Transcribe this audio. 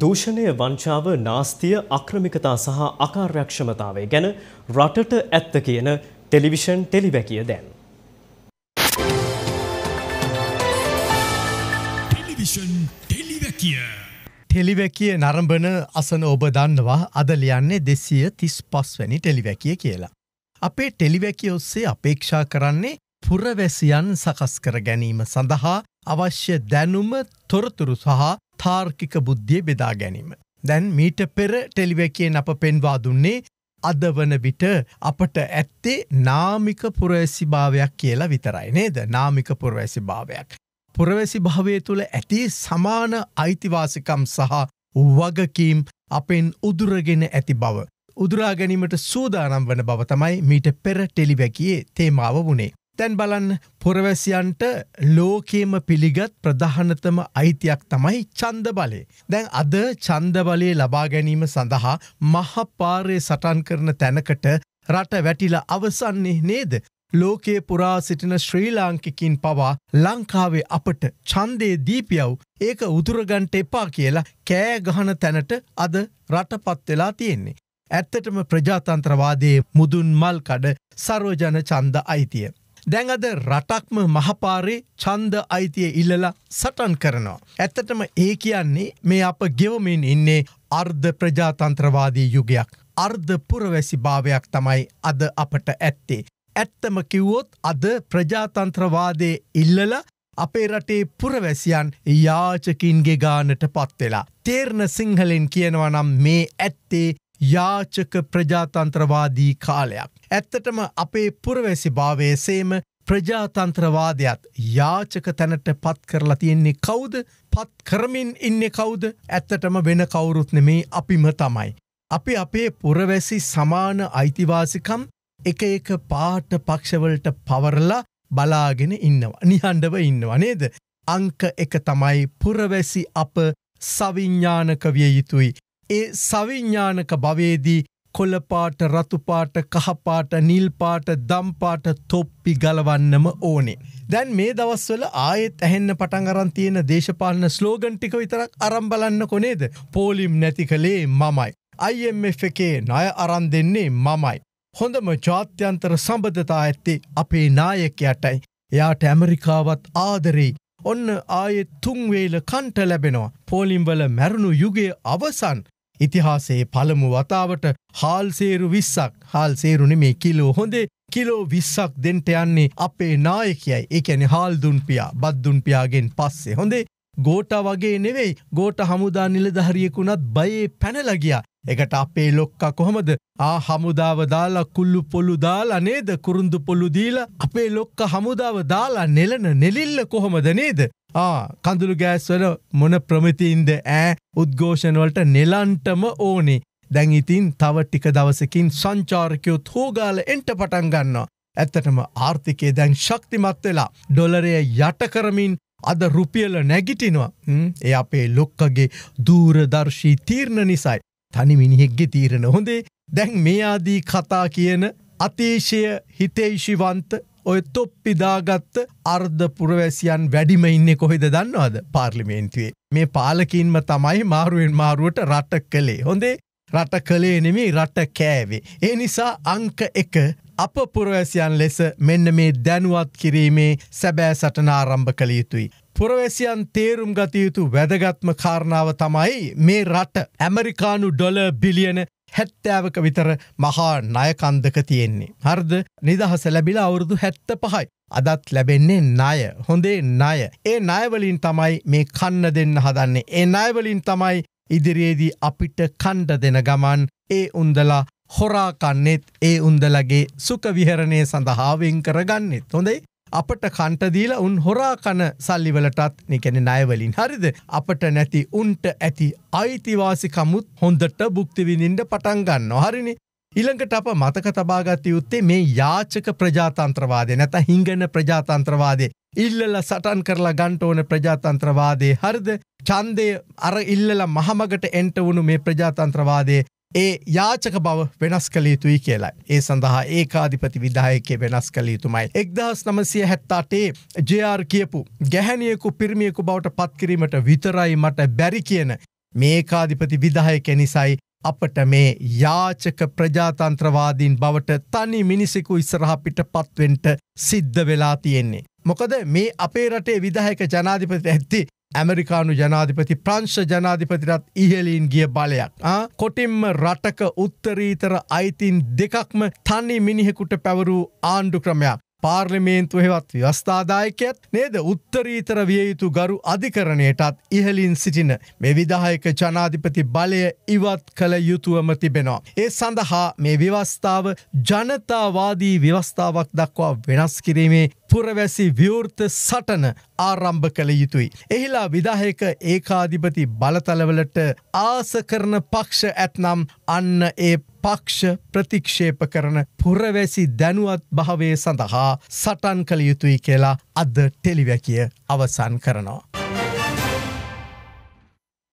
දූෂණය වංචාව නාස්තිය අක්‍රමිකතා සහ අකාර්යක්ෂමතාවය ගැන රටට ඇත්ත කියන ටෙලිවිෂන් ටෙලිවැකිය දැන්. ටෙලිවැකිය නරඹන අසන ඔබ දන්නවා අද ලියන්නේ දෙසිය තිස් පස්වැනි ටෙලිවැකිය කියලා. අපේ ටෙලිවැකිය ඔස්සේ අපේක්ෂා කරන්නේ පුරවැසියන් සකස් කර ගැනීම සඳහා අවශ්‍ය දැනුම තොරතුරු සහ තාර්කික බුද්ධිය බෙදා ගැනීම. දැන් මීට පෙර ටෙලිවැකෙන් අප පෙන්වා දුන්නේ අද වන විට අපට ඇත්තේ නාමික පුරවැසිභාවයක් කියලා විතරයි නේද නාමික පුරවැසි භාවයක්. පුරවැසි භාවය තුළ ඇති සමාන අයිතිවාසිකම් සහ වගකීම් අපෙන් උදුරගෙන ඇති බව. උදුරා ගැනීමට සූදානම් වන බව තමයි මීට පෙර ටෙලිවැකියේ තේමාව වුණේ. දැන් බලන් පුරවැසියන්ට ලෝකේම පිළිගත් ප්‍රධානතම අයිතියක් තමයි චන්ද බලය. දැන් අද චන්ද බලය ලබා ගැනීම සඳහා මහපාරය සටන් කරන තැනකට රට වැටිලා අවසන්නේ නේද. ලෝකයේ පුරා සිටින ශ්‍රී ලාංකිකින් පවා ලංකාවේ අපට චන්දේ දීපියව් ඒක උතුරගන්ට එපා කියලා කෑ ගහන තැනට අද රටපත් වෙලා තියෙන්නේ. ඇත්තටම ප්‍රජාතන්ත්‍රවාදයේ මුදුන් මල්කඩ සරෝජන චන්ද අයිතිය. දැන් අද රටක්ම මහපාරේ ඡන්ද අයිතිය ඉල්ලලා සටන් කරනවා. ඇත්තටම ඒ කියන්නේ මේ අප ගෙවමින් ඉන්නේ අර්ධ ප්‍රජාතන්ත්‍රවාදී යුගයක්. අර්ධ පුරවැසි භාවයක් තමයි අද අපට ඇත්තේ. ඇත්තම කිව්වොත් අද ප්‍රජාතන්ත්‍රවාදය ඉල්ලලා අපේ රටේ පුරවැසියන් යාචකින්ගේ ගානට පත්වෙලා. තේරණ සිංහලෙන් කියනවනම් මේ ඇත්තේ යාචක ප්‍රජාතන්ත්‍රවාදී කාලයක්. ඇත්තටම අපේ පුරවැසි භාවය සේම ප්‍රජාතන්ත්‍රවාදයක්ත් යාචක තැනට පත් කරලා තියෙන්නේ කවුද පත් කරමින් ඉන්න කවුද ඇත්තටම වෙන කවුරුත් නෙමේ අපිම තමයි. අපි අපේ පුරවැසි සමාන අයිතිවාසිකම් එක එක පාට පක්ෂවලට පවරලා බලාගෙන ඉන්නවා. නිහඬව ඉන්නවා නේද. අංක එක තමයි පුරවැසි අප සවිඤ්ඥානක විය යුතුයි. ඒ සවිඤ්ඥානක භවේදී කොළපාට රතුපාට කහපාට නිල්පාට දම්පාට තොප්පි ගලවන්නම ඕනේ. දැන් මේ දවස්වල ආයෙත් ඇහෙන්න පටන්ගරන් තියෙන දේශපාලන ස්ලෝගන්ටික විතරක් අරම්බලන්න කොනේද පෝලිම් නැති කළේ මමයි. IMF එකේ නය අරන් දෙන්නේ මමයි. හොඳම ජාත්‍යන්තර සම්බධතා ඇත්තේ අපේ නායකයටයි. එයාට ඇමරිකාවත් ආදරෙයි. ඔන්න ආයෙත් තුන්වේල කන්ට ලැබෙනවා. පෝලිම්වල මැරුණු යුගේ අවසන් ඉතිහාසේ පළමු වතාවට හාල්සේරු විස්සක් හාල්සේරුණ මේ කිලෝ හොඳේ කිලෝ විස්සක් දෙන්ට යන්නේ අපේ නායකයයි එකැන හාල්දුන්පියා බද්දුන්පියාගෙන් පස්සේ හොඳේ ගෝට වගේ නෙවෙයි ගෝට හමුදා නිලධහරියෙකුුණත් බයේ පැනලගියා එකට අපේ ලොක්ක කොහොමද ආ හමුදාව දාලා කුල්ලු පොළු දාලා නේද කුරුන්දු පොළු දීලා අපේ ලොක්ක හමුදාව දාලා නෙලන නෙලිල්ල කොහොමද නේද කඳුළු ගෑස්වල මොන ප්‍රමිතින්ද ඈ උද්ඝෝෂණවලට නෙලන්ටම ඕනේ දැන් ඉතින් තව ටික දවසකින් සංචාරකයොත් හෝගාල එන්ට පටන් ගන්නවා. ඇත්තටම ආර්ථිකය දැන් ශක්තිමත් වෙලා ඩොලරය යටකරමින් අද රුපියල නැගිටිනවා එය අපේ ලොක්කගේ දූරදර්ශී තීරණ නිසයි. තනි මිනිහෙක්ගේ තීරණ හොඳේ දැන් මේ ආදී කතා කියන අතේශය හිතේශිවන්ත ඔය තොප්පිදාගත්ත අර්ධ පුරවැසියන් වැඩිම ඉන්නේ කොහෙද දන්නවද පාර්ලිමේන්තුවේ. මේ පාලකින්ම තමයි මාරුවෙන් මාරුවට රට කළේ හොඳේ රට කළේ නෙමේ රට කෑවේ. ඒ නිසා අංක එක අප පුරවැසියන් ලෙස මෙන්න මේ දැනුවත් කිරීමේ සැබෑ සටනාරම්භ කළ යුතුයි. පුරවැසියන් තේරුම් ගතයුතු වැදගත්ම කාරණාව තමයි මේ රට ඇමරිකානු ඩොල බිලියන හැත්තෑවක විතර මහා නයකන්දක තියෙන්නේ. හර්ද නිදහස ලැබිලා අවුරුදු හැත්ත පහයි. අදත් ලැබෙන්නේ ණය හොඳේ ණය. ඒ ණයවලින් තමයි මේ කන්න දෙන්න හදන්නේ. ඒ ණයවලින් තමයි ඉදිරියේදී අපිට කණ්ඩ දෙන ගමන් ඒ උන්දලා හොරාකන්නෙත් ඒ උන්දලගේ සුකවිහරණය සඳහාවෙන් කරගන්නෙත් හොඳයි අපට කණ්ටදීල උන් හොරාකන සල්ලිවලටත් නිකැන නයවලින් හරිද අපට නැති උන්ට ඇති අයිතිවාසිකමුත් හොඳට බුක්තිවිඳින්ට පටන්ගන්න හරිනි ඉළඟට අප මතක තබාගත යුත්තේ මේ යාචක ප්‍රජාතන්ත්‍රවාදය නැත හිංගන ප්‍රජාතන්ත්‍රවාදය ඉල්ලල සටන් කරලා ගන්ට ඕන ප්‍රජාතන්ත්‍රවාදේ හරිද චන්දය අර ඉල්ලල මහමගට එන්ට වුණු මේ ප්‍රජාතන්ත්‍රවාදේ ඒ යාචක බව වෙනස් කළ යුතුයි කියලා. ඒ සඳහා ඒකාධිපති විදායකේ වෙනස් කළ යුතුමයි. එක්දහස් නමසය හැත්තාටේ ජයාර් කියපු ගැහැනියෙකු පිරිමියෙකු බවට පත්කිරීමට විතරයි මට බැරි කියන මේකාධිපති විදාය කෙනිසයි අපට මේ යාචක ප්‍රජාතන්ත්‍රවාදීන් බවට තනි මිනිසෙකු ඉස්සරහ පිට පත්වෙන්ට සිද්ධ වෙලා තියෙන්නේ. මොකද මේ අපේ රටේ විදාහක ජනාධිපති ඇත්ති ඇමරිකානු ජනාධිපති ප්‍රංශ ජනාධිපතිරත් ඉහලීන් ගිය බලයක් කොටිම්ම රටක උත්තරීතර අයිතින් දෙකක්ම තනි මිනිහෙකුට පැවරූ ආණ්ඩු ක්‍රමයක් පාර්ලිමේන්තුහෙවත් ව්‍යවස්ථාදායකයත් නේද උත්තරීතර විය යුතු ගරු අධිකරණයටත් ඉහලින් සිටින මේ විදාහයක ජනාධිපති බලය ඉවත් කළ යුතුවම තිබෙනවා. ඒ සඳහා මේ ව්‍යවස්ථාව ජනතාවාදී ව්‍යවස්ථාවක් දක්වා වෙනස් කිරීමේ පුරවැසි ව්‍යෘර්ත සටන ආරම්භ කළ යුතුයි. එහිලා විදාහයක ඒකාධිපති බලතලවලට ආස කරන පක්ෂ ඇත්නම් අන්න ඒ පක්ෂ ප්‍රතික්ෂේප කරන පුරවැසි දැනුවත් භාවය සඳහා සටන් කළ යුතුයි කියලා අද ටෙලිවැකිය අවසන් කරනවා.